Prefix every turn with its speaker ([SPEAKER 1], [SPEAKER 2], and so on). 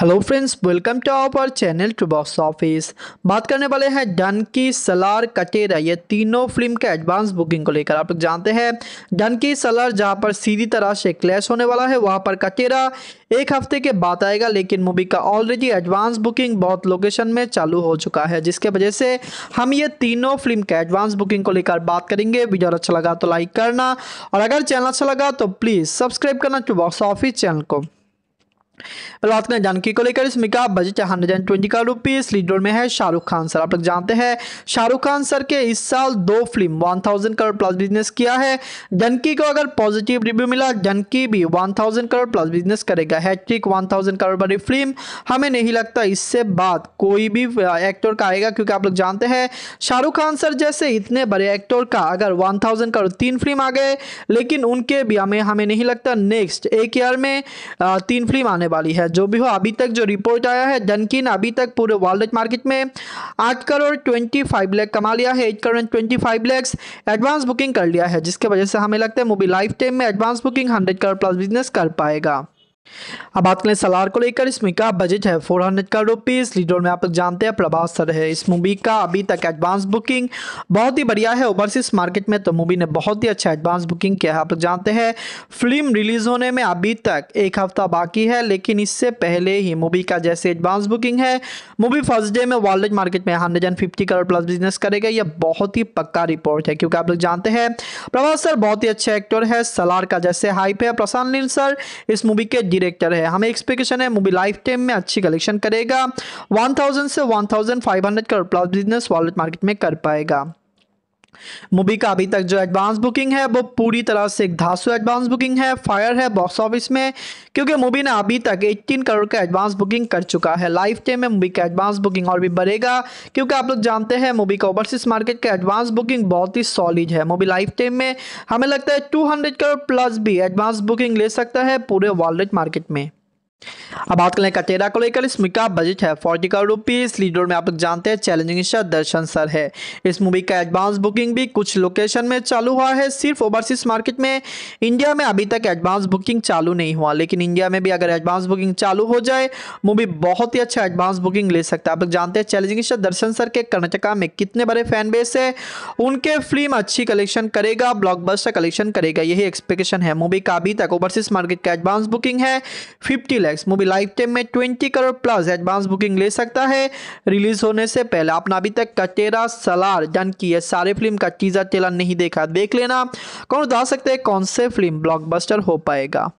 [SPEAKER 1] hello friends welcome to our channel to box office बात करने वाले हैं डन की सलार कटेरा ये तीनों फिल्म के एडवांस बुकिंग को लेकर आप लोग जानते हैं डन की सलार जहां पर सीधी तरह से क्लैश होने वाला है वहां पर कटेरा एक हफ्ते के बाद आएगा लेकिन मूवी का ऑलरेडी एडवांस बुकिंग बहुत लोकेशन में चालू हो चुका है जिसके वजह से हम ये तीनों फिल्म के एडवांस बुकिंग को लेकर बात करेंगे वीडियो अच्छा लगा तो लाइक करना और अगर चैनल अच्छा लगा तो प्लीज़ सब्सक्राइब करना टू बॉक्स ऑफिस चैनल को पहले बात करें जानकी को लेकर इसमें का बजट हंड्रेड एंड ट्वेंटी का रुपीज़ लीड रोल में है शाहरुख खान सर आप लोग जानते हैं शाहरुख खान सर के इस साल दो film one thousand crore plus business किया है डनकी को अगर पॉजिटिव रिव्यू मिला डनकी भी one thousand crore plus business करेगा हैट्रिक वन थाउजेंड करोड़ वाली फिल्म हमें नहीं लगता इससे बात कोई भी एक्टर का आएगा क्योंकि आप लोग जानते हैं शाहरुख खान सर जैसे इतने बड़े एक्टर का अगर वन थाउजेंड करोड़ तीन फिल्म आ गए लेकिन उनके भी हमें हमें नहीं लगता नेक्स्ट एक ईयर में तीन फिल्म आने आने वाली है जो भी हो अभी तक जो रिपोर्ट आया है डनकिन अभी तक पूरे वर्ल्ड मार्केट में आठ करोड़ ट्वेंटी फाइव लैख कमा लिया है eight crore twenty five lakhs advance booking कर लिया है जिसके वजह से हमें लगता है मूवी लाइफ टाइम में advance booking hundred crore plus business कर पाएगा अब बात करें सलार को लेकर इस मूवी का बजट है 400 करोड़ रुपीस लीड रोल में आप जानते हैं प्रभास सर है इस मूवी का अभी तक एडवांस बुकिंग बहुत ही बढ़िया है ओवरसीज मार्केट में तो मूवी ने बहुत ही अच्छा एडवांस बुकिंग किया है आप जानते हैं फिल्म रिलीज होने में अभी तक एक हफ्ता बाकी है लेकिन इससे पहले ही मूवी का जैसे एडवांस बुकिंग है मूवी फर्स्ट डे में वर्ल्ड मार्केट में हंड्रेड करोड़ प्लस बिजनेस करेगा यह बहुत ही पक्का रिपोर्ट है क्योंकि आप लोग जानते हैं प्रभास सर बहुत ही अच्छे एक्टर है सलार का जैसे हाइप है प्रशांत नील सर इस मूवी के डायरेक्टर है हमें एक्सपेक्टेशन है मूवी लाइफ टाइम में अच्छी कलेक्शन करेगा 1000 से 1500 का प्लस बिजनेस वॉलेट मार्केट में कर पाएगा मूवी का अभी तक जो एडवांस बुकिंग है वो पूरी तरह से धासु एडवांस बुकिंग है फायर है बॉक्स ऑफिस में क्योंकि मूवी ने अभी तक 18 करोड़ का एडवांस बुकिंग कर चुका है लाइफ टाइम में मूवी का एडवांस बुकिंग और भी बढ़ेगा क्योंकि आप लोग जानते हैं मूवी का ओवरसीज मार्केट का एडवांस बुकिंग बहुत ही सॉलिड है मूवी लाइफ टाइम में हमें लगता है टू करोड़ प्लस भी एडवांस बुकिंग ले सकता है पूरे वर्ल्ड मार्केट में अब बात करें कटेरा को लेकर इसमें का बजट है फोर्टी करोड़ रुपीज़ लीड में आप लोग जानते हैं चैलेंजिंग स्टार दर्शन सर है इस मूवी का एडवांस बुकिंग भी कुछ लोकेशन में चालू हुआ है सिर्फ ओवरसीज मार्केट में इंडिया में अभी तक एडवांस बुकिंग चालू नहीं हुआ लेकिन इंडिया में भी अगर एडवांस बुकिंग चालू हो जाए मूवी बहुत ही अच्छा एडवांस बुकिंग ले सकता है आप लोग जानते हैं चैलेंजिंग स्टार दर्शन सर के कर्नाटका में कितने बड़े फैन बेस है उनके फिल्म अच्छी कलेक्शन करेगा ब्लॉक कलेक्शन करेगा यही एक्सपेक्टेशन है मूवी का अभी तक ओवरसीज मार्केट का एडवांस बुकिंग है fifty lakhs movie live lifetime में twenty crore plus advance booking ले सकता है रिलीज होने से पहले आपने अभी तक कटेरा सलार डन की है सारे फिल्म का टीजर टेलर नहीं देखा देख लेना कौन बता सकते हैं कौन से फिल्म ब्लॉकबस्टर हो पाएगा